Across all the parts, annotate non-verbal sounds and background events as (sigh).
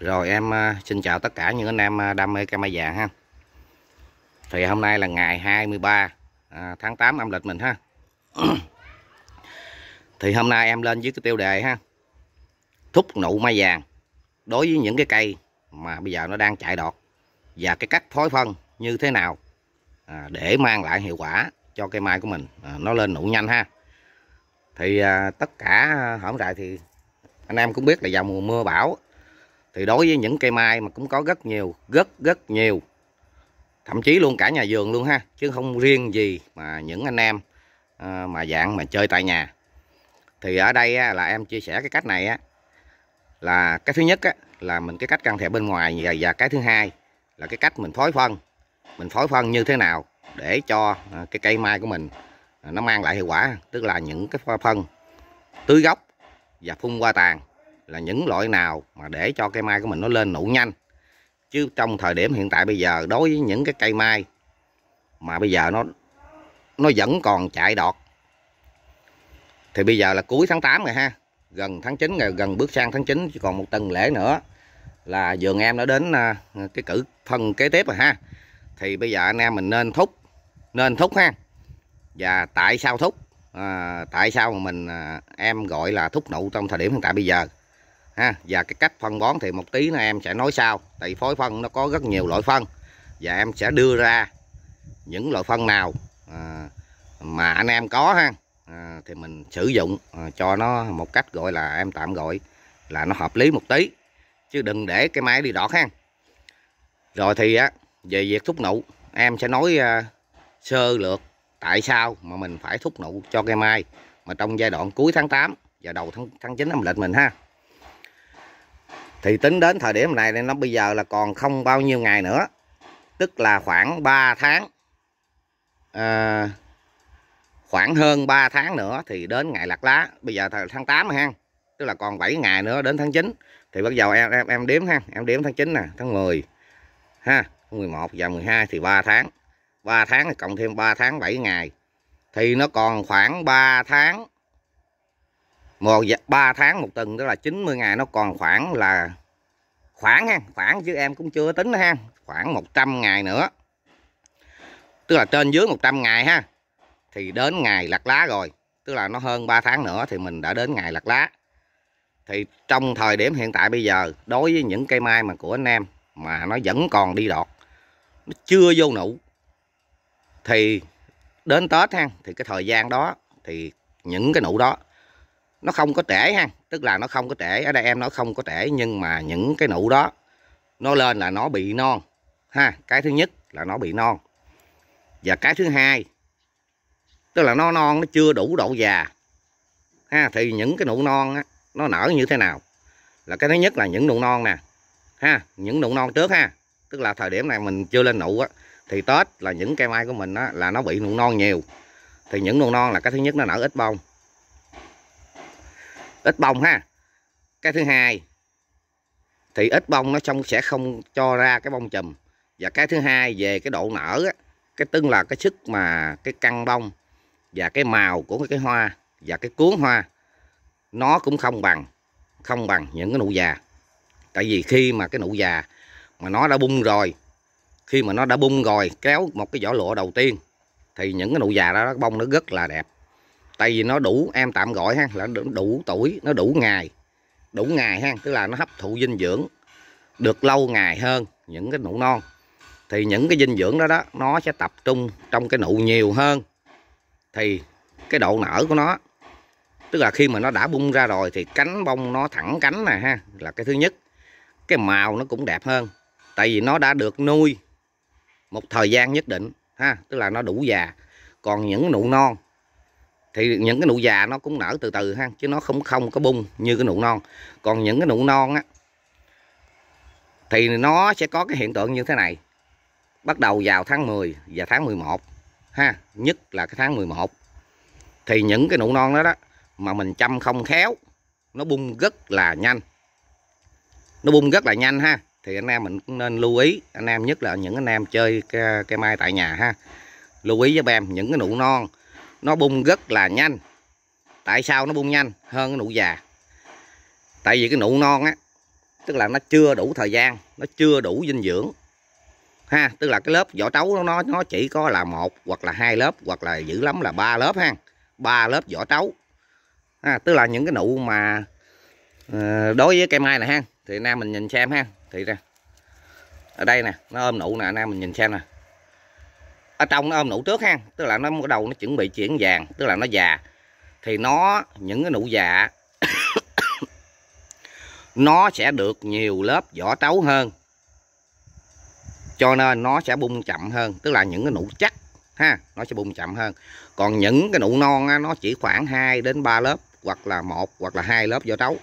Rồi em à, xin chào tất cả những anh em à, đam mê cây mai vàng ha. Thì hôm nay là ngày 23 à, tháng 8 âm lịch mình ha. (clears throat) Thì hôm nay em lên với cái tiêu đề ha. Thúc nụ mai vàng đối với những cái cây mà bây giờ nó đang chạy đọt và cái cách phối phân như thế nào à, để mang lại hiệu quả cho cây mai của mình nó lên nụ nhanh ha. Thì tất cả hổm rại thì anh em cũng biết là vào mùa mưa bão thì đối với những cây mai mà cũng có rất nhiều rất rất nhiều thậm chí luôn cả nhà vườn luôn ha chứ không riêng gì mà những anh em ờ, mà dạng mà chơi tại nhà thì ở đây là em chia sẻ cái cách này á là cái thứ nhất á, là mình cái cách căn thẻ bên ngoài và, và cái thứ hai là cái cách mình phối phân mình phối phân như thế nào để cho ờ, cái cây mai của mình ờ, nó mang lại hiệu quả tức là những cái phân tưới gốc và phun qua tàn là những loại nào mà để cho cây mai của mình nó lên nụ nhanh chứ trong thời điểm hiện tại bây giờ đối với những cái cây mai mà bây giờ nó nó vẫn còn chạy đọt thì bây giờ là cuối tháng 8 rồi ha gần tháng 9 rồi gần bước sang tháng 9 chỉ còn một tuần lễ nữa là vườn em nó đến à, cái cử phân kế tiếp rồi ha thì bây giờ anh em mình nên thúc nên thúc ha và tại sao thúc à, tại sao mà mình à, em gọi là thúc nụ trong thời điểm hiện tại bây giờ ha và cái cách phân bón thì một tí nữa em sẽ nói sau tại phối phân nó có rất nhiều loại phân và em sẽ đưa ra những loại phân nào à, mà anh em có ha à, thì mình sử dụng à, cho nó một cách gọi là em tạm gọi là nó hợp lý một tí chứ đừng để cái máy đi đọt ha rồi thì á về việc thúc nụ em sẽ nói sơ lược tại sao mà mình phải thúc nụ cho cây mai mà trong giai đoạn cuối tháng 8 và đầu tháng, tháng 9 âm lịch mình ha thì tính đến thời điểm này nó bây giờ là còn không bao nhiêu ngày nữa tức là khoảng 3 tháng à, khoảng hơn 3 tháng nữa thì đến ngày lạc lá bây giờ tháng 8 ha tức là còn 7 ngày nữa đến tháng 9 thì bắt đầu em em em đếm ha em đếm tháng 9 nè tháng 10 ha 11 và 12 thì 3 tháng 3 tháng cộng thêm 3 tháng 7 ngày thì nó còn khoảng 3 tháng một 3 tháng một tuần tức là 90 ngày nó còn khoảng là khoảng ha khoảng chứ em cũng chưa tính ha khoảng 100 ngày nữa tức là trên dưới 100 ngày ha thì đến ngày lặt lá rồi tức là nó hơn 3 tháng nữa thì mình đã đến ngày lặt lá thì trong thời điểm hiện tại bây giờ đối với những cây mai mà của anh em mà nó vẫn còn đi đọt nó chưa vô nụ thì đến Tết ha thì cái thời gian đó thì những cái nụ đó nó không có trễ ha tức là nó không có trễ ở đây em nó không có trễ nhưng mà những cái nụ đó nó lên là nó bị non ha cái thứ nhất là nó bị non và cái thứ hai tức là nó non nó chưa đủ độ già ha thì những cái nụ non á, nó nở như thế nào là cái thứ nhất là những nụ non nè ha những nụ non trước ha tức là thời điểm này mình chưa lên nụ á thì tết là những cây mai của mình á, là nó bị nụ non nhiều thì những nụ non là cái thứ nhất nó nở ít bông ít bông ha cái thứ hai thì ít bông nó xong sẽ không cho ra cái bông chùm và cái thứ hai về cái độ nở á, cái tức là cái sức mà cái căng bông và cái màu của cái hoa và cái cuốn hoa nó cũng không bằng không bằng những cái nụ già tại vì khi mà cái nụ già mà nó đã bung rồi khi mà nó đã bung rồi kéo một cái vỏ lụa đầu tiên thì những cái nụ già đó bông nó rất là đẹp tại vì nó đủ em tạm gọi ha là đủ tuổi nó đủ ngày đủ ngày ha tức là nó hấp thụ dinh dưỡng được lâu ngày hơn những cái nụ non thì những cái dinh dưỡng đó đó nó sẽ tập trung trong cái nụ nhiều hơn thì cái độ nở của nó tức là khi mà nó đã bung ra rồi thì cánh bông nó thẳng cánh này ha là cái thứ nhất cái màu nó cũng đẹp hơn tại vì nó đã được nuôi một thời gian nhất định ha tức là nó đủ già còn những nụ non thì những cái nụ già nó cũng nở từ từ ha chứ nó không không có bung như cái nụ non còn những cái nụ non á thì nó sẽ có cái hiện tượng như thế này bắt đầu vào tháng 10 và tháng 11 ha nhất là cái tháng 11 thì những cái nụ non đó đó mà mình chăm không khéo nó bung rất là nhanh nó bung rất là nhanh ha thì anh em mình cũng nên lưu ý anh em nhất là những anh em chơi cây mai tại nhà ha lưu ý với em những cái nụ non nó bung rất là nhanh tại sao nó bung nhanh hơn cái nụ già tại vì cái nụ non á tức là nó chưa đủ thời gian nó chưa đủ dinh dưỡng ha tức là cái lớp vỏ trấu nó nó chỉ có là một hoặc là hai lớp hoặc là dữ lắm là ba lớp ha ba lớp vỏ trấu ha, tức là những cái nụ mà ờ, đối với cây mai này ha thì nam mình nhìn xem ha thì ra ở đây nè nó ôm nụ nè nam mình nhìn xem nè ở trong nó ôm nụ trước ha tức là nó bắt đầu nó chuẩn bị chuyển vàng tức là nó già thì nó những cái nụ già (coughs) nó sẽ được nhiều lớp vỏ trấu hơn cho nên nó sẽ bung chậm hơn tức là những cái nụ chắc ha nó sẽ bung chậm hơn còn những cái nụ non á, nó chỉ khoảng 2 đến 3 lớp hoặc là một hoặc là hai lớp vỏ trấu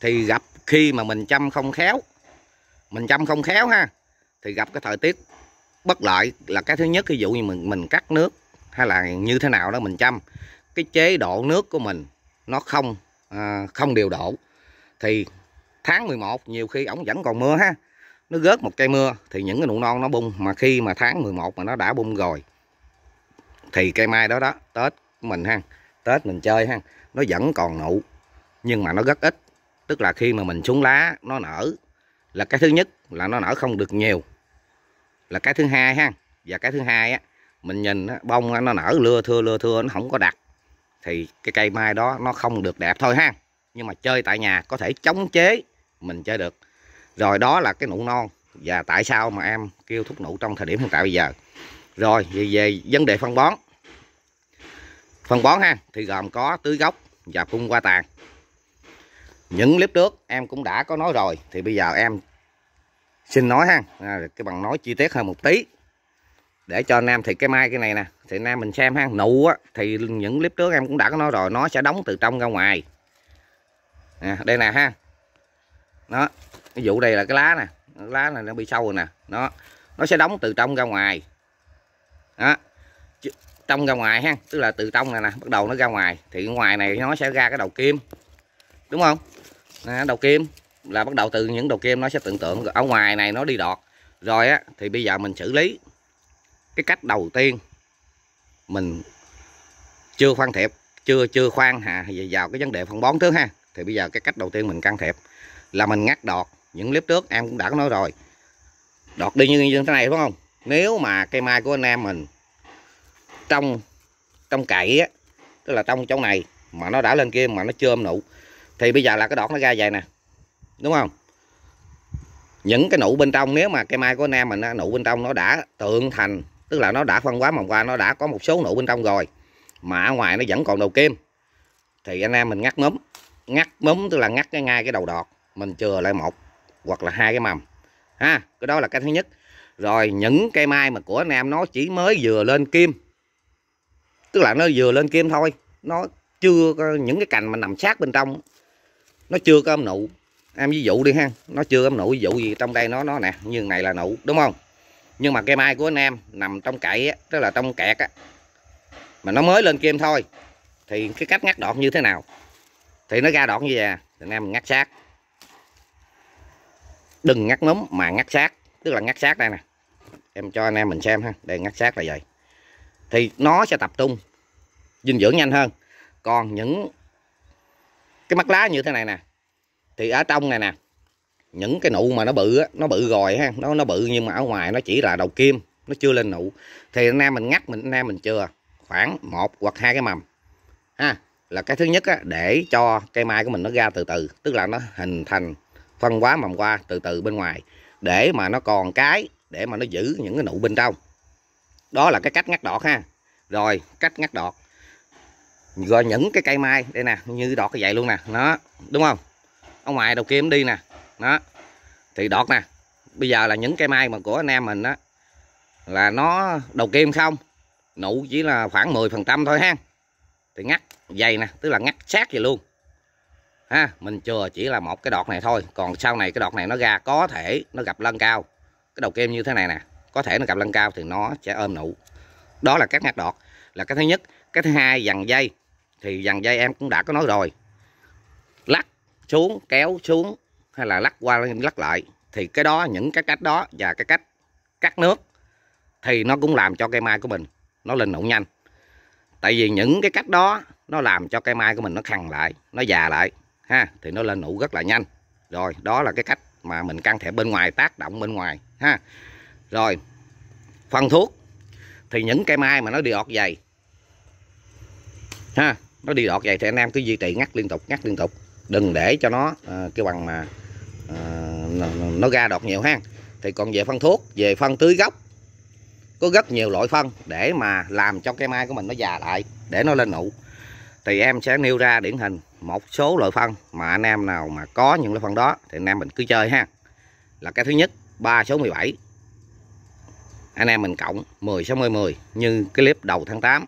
thì gặp khi mà mình chăm không khéo mình chăm không khéo ha thì gặp cái thời tiết bất lợi là cái thứ nhất ví dụ như mình mình cắt nước hay là như thế nào đó mình chăm cái chế độ nước của mình nó không à, không điều độ thì tháng 11 nhiều khi ổng vẫn còn mưa ha nó rớt một cây mưa thì những cái nụ non nó bung mà khi mà tháng 11 mà nó đã bung rồi thì cây mai đó đó tết mình ha tết mình chơi ha nó vẫn còn nụ nhưng mà nó rất ít tức là khi mà mình xuống lá nó nở là cái thứ nhất là nó nở không được nhiều là cái thứ hai ha và cái thứ hai á mình nhìn á, bông nó nở lưa thưa lưa thưa nó không có đặc thì cái cây mai đó nó không được đẹp thôi ha nhưng mà chơi tại nhà có thể chống chế mình chơi được rồi đó là cái nụ non và tại sao mà em kêu thuốc nụ trong thời điểm hiện tại bây giờ rồi về, về vấn đề phân bón phân bón ha thì gồm có tưới gốc và phun qua tàn những clip trước em cũng đã có nói rồi thì bây giờ em xin nói ha à, cái bằng nói chi tiết hơn một tí để cho nam thì cái mai cái này nè thì nam mình xem ha nụ á thì những clip trước em cũng đã có nói rồi nó sẽ đóng từ trong ra ngoài à, đây nè ha nó ví dụ đây là cái lá nè lá này nó bị sâu rồi nè nó nó sẽ đóng từ trong ra ngoài đó Chứ, trong ra ngoài ha tức là từ trong này nè bắt đầu nó ra ngoài thì ngoài này nó sẽ ra cái đầu kim đúng không à, đầu kim là bắt đầu từ những đầu kem nó sẽ tưởng tượng ở ngoài này nó đi đọt rồi á thì bây giờ mình xử lý cái cách đầu tiên mình chưa khoan thiệp chưa chưa khoan hà vào cái vấn đề phân bón trước ha thì bây giờ cái cách đầu tiên mình can thiệp là mình ngắt đọt những clip trước em cũng đã nói rồi đọt đi như, như thế này đúng không nếu mà cây mai của anh em mình trong trong cậy á tức là trong chỗ này mà nó đã lên kia mà nó chưa âm nụ thì bây giờ là cái đọt nó ra vậy nè đúng không những cái nụ bên trong nếu mà cây mai của anh em mình nụ bên trong nó đã tượng thành tức là nó đã phân hóa mầm qua nó đã có một số nụ bên trong rồi mà ở ngoài nó vẫn còn đầu kim thì anh em mình ngắt mấm ngắt mấm tức là ngắt cái ngay cái đầu đọt mình chừa lại một hoặc là hai cái mầm ha cái đó là cái thứ nhất rồi những cây mai mà của anh em nó chỉ mới vừa lên kim tức là nó vừa lên kim thôi nó chưa những cái cành mà nằm sát bên trong nó chưa có nụ em ví dụ đi ha nó chưa em nụ ví dụ gì trong đây nó nó nè như này là nụ đúng không nhưng mà cây mai của anh em nằm trong cậy á, tức là trong kẹt á mà nó mới lên kim thôi thì cái cách ngắt đọt như thế nào thì nó ra đọt như vậy à. anh em ngắt sát đừng ngắt núm mà ngắt sát tức là ngắt sát đây nè em cho anh em mình xem ha đây ngắt sát là vậy thì nó sẽ tập trung dinh dưỡng nhanh hơn còn những cái mắt lá như thế này nè thì ở trong này nè những cái nụ mà nó bự á, nó bự rồi ha nó nó bự nhưng mà ở ngoài nó chỉ là đầu kim nó chưa lên nụ thì anh em mình ngắt mình anh em mình chưa khoảng một hoặc hai cái mầm ha là cái thứ nhất á, để cho cây mai của mình nó ra từ từ tức là nó hình thành phân hóa mầm qua từ từ bên ngoài để mà nó còn cái để mà nó giữ những cái nụ bên trong đó là cái cách ngắt đọt ha rồi cách ngắt đọt rồi những cái cây mai đây nè như đọt cái vậy luôn nè nó đúng không ở ngoài đầu kia em đi nè đó thì đọt nè bây giờ là những cây mai mà của anh em mình đó là nó đầu kim không nụ chỉ là khoảng 10 phần trăm thôi ha thì ngắt dày nè tức là ngắt sát vậy luôn ha mình chừa chỉ là một cái đọt này thôi còn sau này cái đọt này nó ra có thể nó gặp lân cao cái đầu kim như thế này nè có thể nó gặp lân cao thì nó sẽ ôm nụ đó là các ngắt đọt là cái thứ nhất cái thứ hai dằn dây thì dằn dây em cũng đã có nói rồi lắc xuống kéo xuống hay là lắc qua lắc lại thì cái đó những cái cách đó và cái cách cắt nước thì nó cũng làm cho cây mai của mình nó lên nụ nhanh tại vì những cái cách đó nó làm cho cây mai của mình nó khăn lại nó già lại ha thì nó lên nụ rất là nhanh rồi đó là cái cách mà mình can thiệp bên ngoài tác động bên ngoài ha rồi phân thuốc thì những cây mai mà nó đi ọt dày ha nó đi ọt dày thì anh em cứ duy trì ngắt liên tục ngắt liên tục đừng để cho nó à, cái bằng mà à, nó, ra đọt nhiều ha thì còn về phân thuốc về phân tưới gốc có rất nhiều loại phân để mà làm cho cây mai của mình nó già lại để nó lên nụ thì em sẽ nêu ra điển hình một số loại phân mà anh em nào mà có những loại phân đó thì anh em mình cứ chơi ha là cái thứ nhất ba số 17 anh em mình cộng 10 60 10 như cái clip đầu tháng 8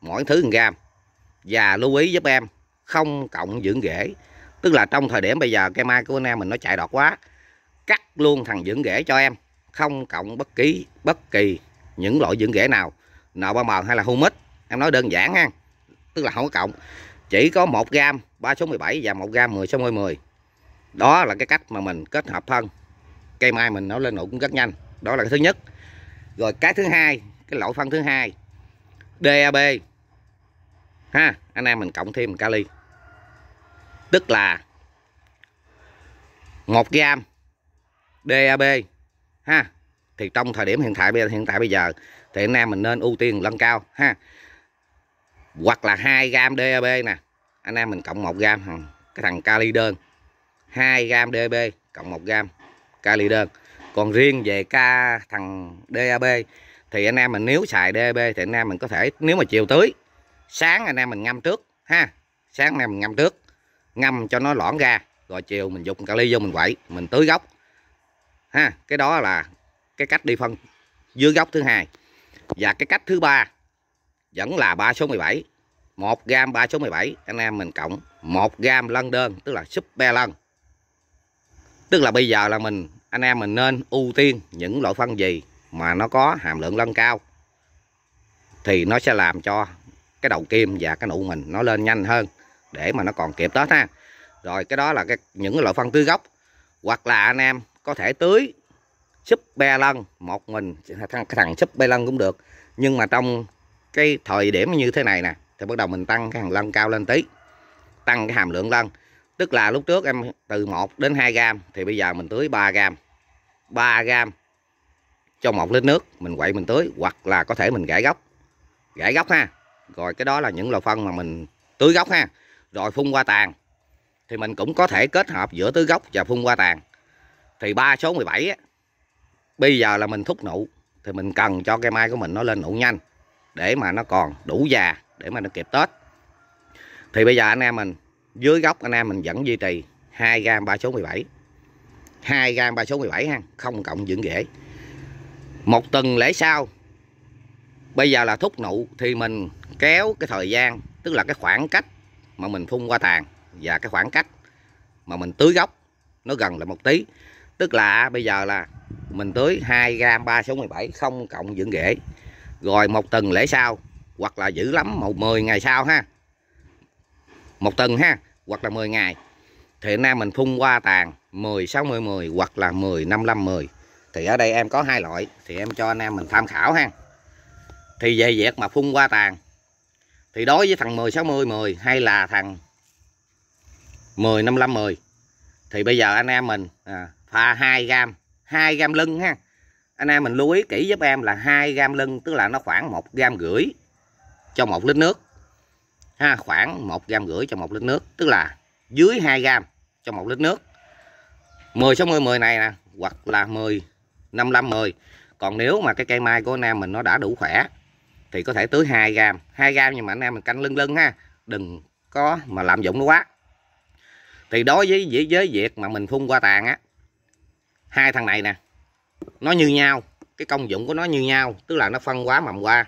mỗi thứ 1 gram và lưu ý giúp em không cộng dưỡng rễ tức là trong thời điểm bây giờ cây mai của anh em mình nó chạy đọt quá cắt luôn thằng dưỡng rễ cho em không cộng bất kỳ bất kỳ những loại dưỡng rễ nào n ba m hay là humic em nói đơn giản ha tức là không có cộng chỉ có 1 gram 3 số 17 và 1 gram 10 số 10 đó là cái cách mà mình kết hợp thân cây mai mình nó lên nụ cũng rất nhanh đó là cái thứ nhất rồi cái thứ hai cái loại phân thứ hai DAB ha anh em mình cộng thêm kali tức là 1 gram DAB ha thì trong thời điểm hiện tại bây hiện tại bây giờ thì anh em mình nên ưu tiên nâng cao ha hoặc là 2 gram DAB nè anh em mình cộng 1 gam cái thằng kali đơn 2 gram DAB cộng 1 gam kali đơn còn riêng về ca thằng DAB thì anh em mình nếu xài DAB thì anh em mình có thể nếu mà chiều tưới sáng anh em mình ngâm trước ha sáng anh em mình ngâm trước ngâm cho nó lõn ra rồi chiều mình dùng kali vô mình quậy mình tưới gốc ha cái đó là cái cách đi phân dưới gốc thứ hai và cái cách thứ ba vẫn là ba số 17 một gam ba số 17 anh em mình cộng một gam lân đơn tức là super lân tức là bây giờ là mình anh em mình nên ưu tiên những loại phân gì mà nó có hàm lượng lân cao thì nó sẽ làm cho cái đầu kim và cái nụ mình nó lên nhanh hơn để mà nó còn kịp tết ha rồi cái đó là cái những cái loại phân tưới gốc hoặc là anh em có thể tưới súp be lân một mình thằng thằng súp be lân cũng được nhưng mà trong cái thời điểm như thế này nè thì bắt đầu mình tăng cái hàng lân cao lên tí tăng cái hàm lượng lân tức là lúc trước em từ 1 đến 2 gram thì bây giờ mình tưới 3 gram 3 gram cho một lít nước mình quậy mình tưới hoặc là có thể mình gãy gốc gãy gốc ha rồi cái đó là những loại phân mà mình tưới gốc ha rồi phun qua tàn thì mình cũng có thể kết hợp giữa tứ gốc và phun qua tàn thì ba số 17 á, bây giờ là mình thúc nụ thì mình cần cho cây mai của mình nó lên nụ nhanh để mà nó còn đủ già để mà nó kịp Tết thì bây giờ anh em mình dưới gốc anh em mình vẫn duy trì 2 gam 3 số 17 2 gam 3 số 17 ha không cộng dưỡng rễ một tuần lễ sau bây giờ là thúc nụ thì mình kéo cái thời gian tức là cái khoảng cách mà mình phun qua tàn và cái khoảng cách mà mình tưới gốc nó gần là một tí tức là bây giờ là mình tưới 2 gram 3 số 17 không cộng dưỡng rễ rồi một tuần lễ sau hoặc là giữ lắm một 10 ngày sau ha một tuần ha hoặc là 10 ngày thì hiện nay mình phun qua tàn 10 60 10 hoặc là 10 55 10 thì ở đây em có hai loại thì em cho anh em mình tham khảo ha thì về việc mà phun qua tàn thì đối với thằng 10 60 10 hay là thằng 10 55 10 thì bây giờ anh em mình à, pha 2 gam 2 gam lưng ha anh em mình lưu ý kỹ giúp em là 2 gam lưng tức là nó khoảng 1 gam rưỡi cho 1 lít nước ha khoảng 1 gam rưỡi cho 1 lít nước tức là dưới 2 gam cho 1 lít nước 10 60 10 này nè hoặc là 10 55 10 còn nếu mà cái cây mai của anh em mình nó đã đủ khỏe thì có thể tưới 2 gram 2 gram nhưng mà anh em mình canh lưng lưng ha đừng có mà lạm dụng nó quá thì đối với với, với việc mà mình phun qua tàn á hai thằng này nè nó như nhau cái công dụng của nó như nhau tức là nó phân quá mầm qua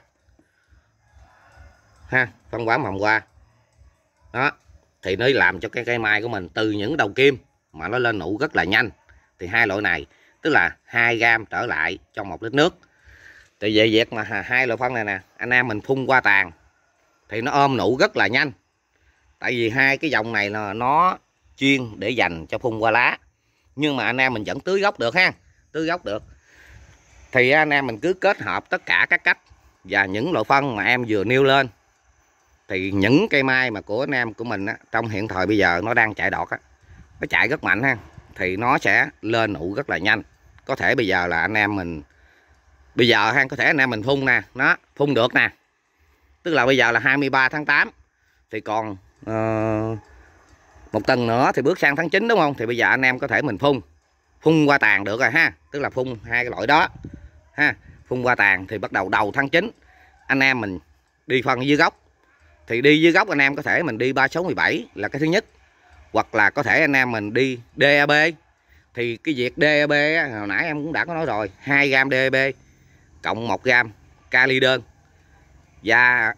ha phân quá mầm qua đó thì nó làm cho cái cây mai của mình từ những đầu kim mà nó lên nụ rất là nhanh thì hai loại này tức là 2 gram trở lại trong một lít nước thì về việc mà hai loại phân này nè anh em mình phun qua tàn thì nó ôm nụ rất là nhanh tại vì hai cái dòng này là nó chuyên để dành cho phun qua lá nhưng mà anh em mình vẫn tưới gốc được ha tưới gốc được thì anh em mình cứ kết hợp tất cả các cách và những loại phân mà em vừa nêu lên thì những cây mai mà của anh em của mình á, trong hiện thời bây giờ nó đang chạy đọt á, nó chạy rất mạnh ha thì nó sẽ lên nụ rất là nhanh có thể bây giờ là anh em mình bây giờ hang có thể anh em mình phun nè nó phun được nè tức là bây giờ là 23 tháng 8 thì còn uh, một tuần nữa thì bước sang tháng 9 đúng không thì bây giờ anh em có thể mình phun phun qua tàn được rồi ha tức là phun hai cái loại đó ha phun qua tàn thì bắt đầu đầu tháng 9 anh em mình đi phân dưới gốc thì đi dưới gốc anh em có thể mình đi 3617 là cái thứ nhất hoặc là có thể anh em mình đi DAB thì cái việc DAB hồi nãy em cũng đã có nói rồi 2 gram DAB cộng 1 gram kali đơn và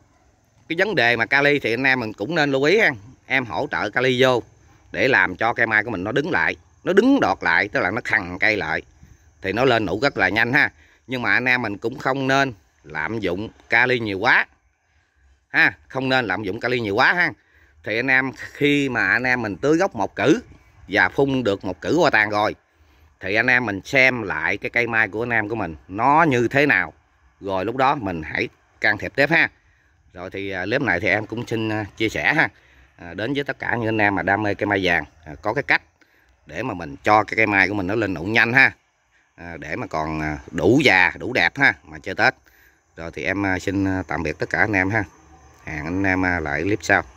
cái vấn đề mà kali thì anh em mình cũng nên lưu ý ha em hỗ trợ kali vô để làm cho cây mai của mình nó đứng lại nó đứng đọt lại tức là nó khằn cây lại thì nó lên nụ rất là nhanh ha nhưng mà anh em mình cũng không nên lạm dụng kali nhiều quá ha không nên lạm dụng kali nhiều quá ha thì anh em khi mà anh em mình tưới gốc một cử và phun được một cử hoa tàn rồi thì anh em mình xem lại cái cây mai của anh em của mình nó như thế nào rồi lúc đó mình hãy can thiệp tiếp ha rồi thì à, clip này thì em cũng xin à, chia sẻ ha à, đến với tất cả những anh em mà đam mê cây mai vàng có cái cách để mà mình cho cái cây mai của mình nó lên nụ nhanh ha để mà còn đủ già đủ đẹp ha mà chơi tết rồi thì em xin tạm biệt tất cả anh em ha hẹn anh em lại clip sau